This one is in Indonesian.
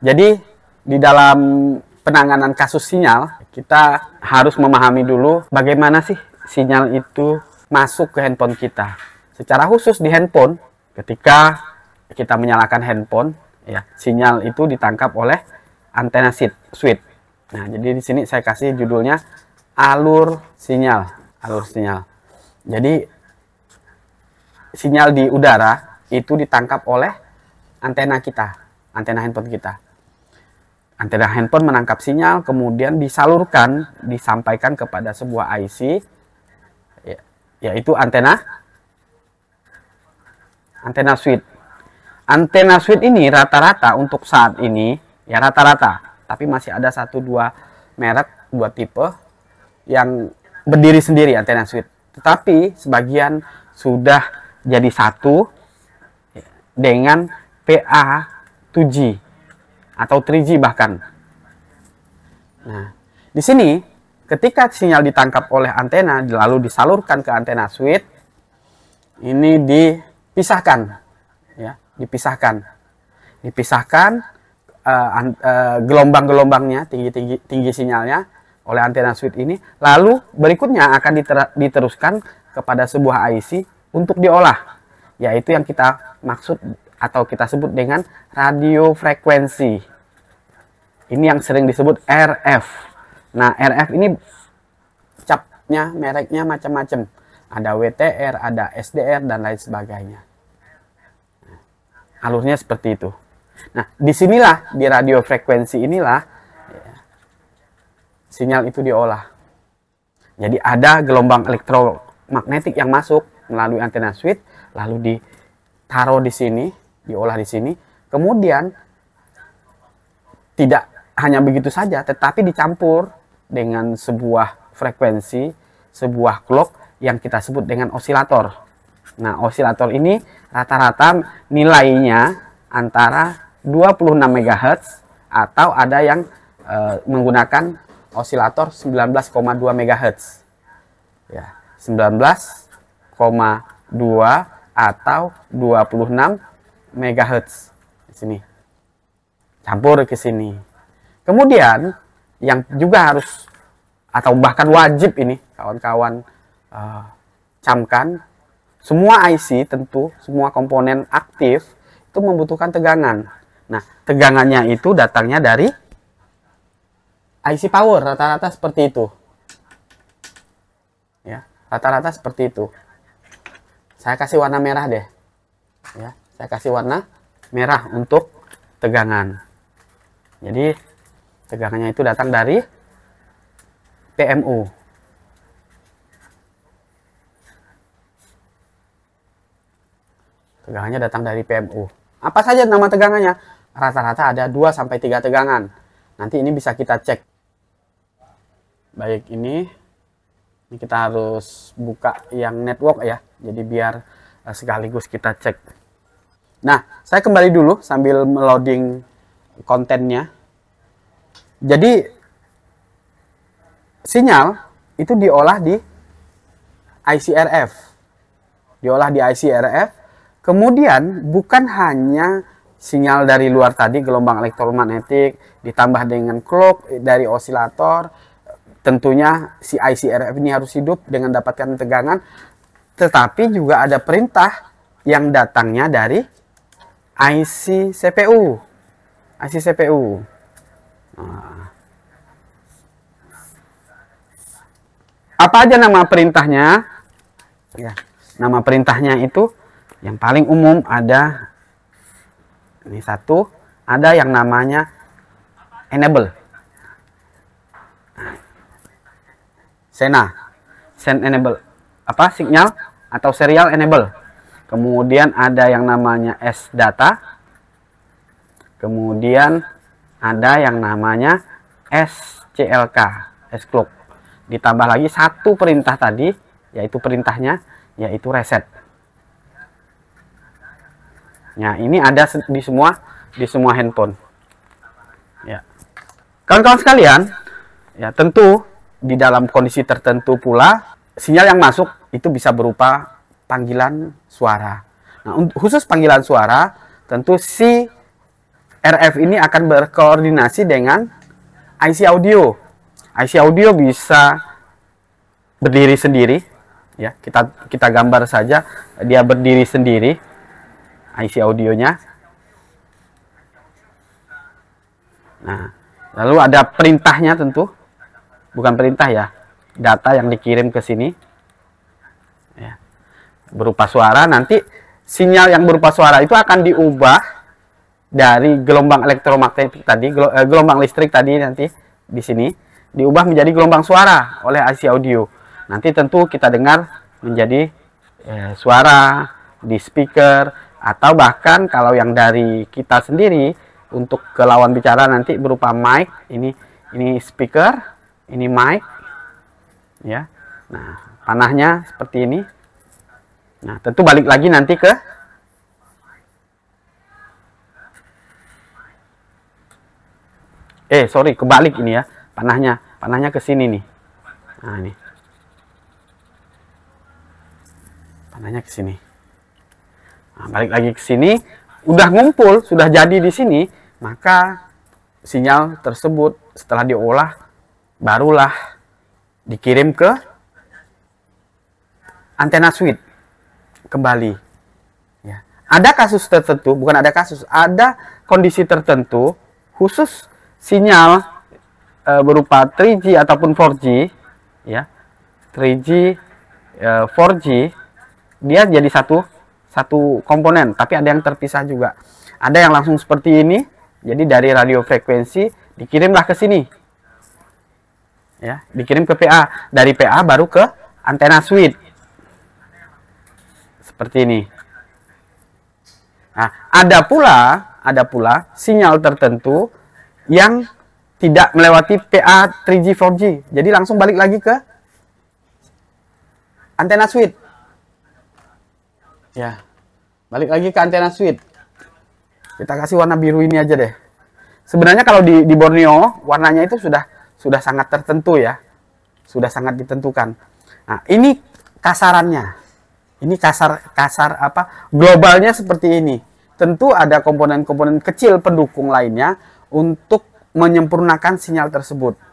Jadi di dalam penanganan kasus sinyal, kita harus memahami dulu bagaimana sih sinyal itu masuk ke handphone kita. Secara khusus di handphone, ketika kita menyalakan handphone, ya sinyal itu ditangkap oleh antena sit switch. Nah, jadi di sini saya kasih judulnya alur sinyal, alur sinyal. Jadi sinyal di udara itu ditangkap oleh antena kita, antena handphone kita antena handphone menangkap sinyal kemudian disalurkan disampaikan kepada sebuah IC ya, yaitu antena antena switch antena switch ini rata-rata untuk saat ini ya rata-rata tapi masih ada satu dua merek dua tipe yang berdiri sendiri antena switch tetapi sebagian sudah jadi satu ya, dengan PA 2G atau 3G bahkan. Nah, di sini ketika sinyal ditangkap oleh antena lalu disalurkan ke antena switch ini dipisahkan ya, dipisahkan. Dipisahkan eh, eh, gelombang-gelombangnya, tinggi-tinggi tinggi sinyalnya oleh antena switch ini lalu berikutnya akan diteruskan kepada sebuah IC untuk diolah yaitu yang kita maksud atau kita sebut dengan radio frekuensi ini yang sering disebut RF. Nah, RF ini capnya, mereknya macam-macam. Ada WTR, ada SDR, dan lain sebagainya. Nah, alurnya seperti itu. Nah, disinilah, di radio frekuensi inilah, sinyal itu diolah. Jadi ada gelombang elektromagnetik yang masuk melalui antena switch, lalu ditaruh di sini, diolah di sini, kemudian tidak hanya begitu saja, tetapi dicampur dengan sebuah frekuensi, sebuah clock yang kita sebut dengan osilator. Nah, osilator ini rata-rata nilainya antara 26 MHz atau ada yang e, menggunakan osilator 19,2 MHz. Ya, 19,2 atau 26 MHz di sini. Campur ke sini. Kemudian yang juga harus atau bahkan wajib ini kawan-kawan uh, camkan semua IC tentu semua komponen aktif itu membutuhkan tegangan. Nah, tegangannya itu datangnya dari IC power rata-rata seperti itu. Ya, rata-rata seperti itu. Saya kasih warna merah deh. Ya, saya kasih warna merah untuk tegangan. Jadi Tegangannya itu datang dari PMU. Tegangannya datang dari PMU. Apa saja nama tegangannya? Rata-rata ada 2 sampai 3 tegangan. Nanti ini bisa kita cek. Baik, ini ini kita harus buka yang network ya. Jadi biar eh, sekaligus kita cek. Nah, saya kembali dulu sambil loading kontennya. Jadi sinyal itu diolah di ICRF. Diolah di ICRF. Kemudian bukan hanya sinyal dari luar tadi gelombang elektromagnetik ditambah dengan clock dari osilator tentunya si ICRF ini harus hidup dengan dapatkan tegangan tetapi juga ada perintah yang datangnya dari IC CPU IC CPU apa aja nama perintahnya? Ya, nama perintahnya itu yang paling umum ada ini satu, ada yang namanya enable. Sena, send enable apa signal atau serial enable. Kemudian ada yang namanya S data. Kemudian ada yang namanya SCLK, S-Clock Ditambah lagi satu perintah tadi, yaitu perintahnya, yaitu reset. Nah, ini ada di semua di semua handphone. Ya. Kawan-kawan sekalian, ya tentu di dalam kondisi tertentu pula sinyal yang masuk itu bisa berupa panggilan suara. Nah, khusus panggilan suara, tentu si RF ini akan berkoordinasi dengan IC audio. IC audio bisa berdiri sendiri, ya. Kita kita gambar saja dia berdiri sendiri IC audionya. Nah, lalu ada perintahnya tentu. Bukan perintah ya, data yang dikirim ke sini. Ya. Berupa suara nanti sinyal yang berupa suara itu akan diubah dari gelombang elektromagnetik tadi, eh, gelombang listrik tadi nanti di sini diubah menjadi gelombang suara oleh IC audio. Nanti tentu kita dengar menjadi eh, suara di speaker atau bahkan kalau yang dari kita sendiri untuk ke lawan bicara nanti berupa mic. Ini ini speaker, ini mic. Ya. Nah, panahnya seperti ini. Nah, tentu balik lagi nanti ke eh sorry kebalik ini ya panahnya panahnya ke sini nih nah ini panahnya ke sini nah, balik lagi ke sini udah ngumpul sudah jadi di sini maka sinyal tersebut setelah diolah barulah dikirim ke antena switch kembali ya ada kasus tertentu bukan ada kasus ada kondisi tertentu khusus sinyal e, berupa 3G ataupun 4G ya 3G e, 4G dia jadi satu satu komponen tapi ada yang terpisah juga ada yang langsung seperti ini jadi dari radio frekuensi dikirimlah ke sini ya dikirim ke PA dari PA baru ke antena switch seperti ini nah ada pula ada pula sinyal tertentu yang tidak melewati PA 3G 4G. Jadi langsung balik lagi ke antena switch. Ya. Balik lagi ke antena switch. Kita kasih warna biru ini aja deh. Sebenarnya kalau di, di Borneo warnanya itu sudah sudah sangat tertentu ya. Sudah sangat ditentukan. Nah, ini kasarannya. Ini kasar kasar apa? Globalnya seperti ini. Tentu ada komponen-komponen kecil pendukung lainnya untuk menyempurnakan sinyal tersebut.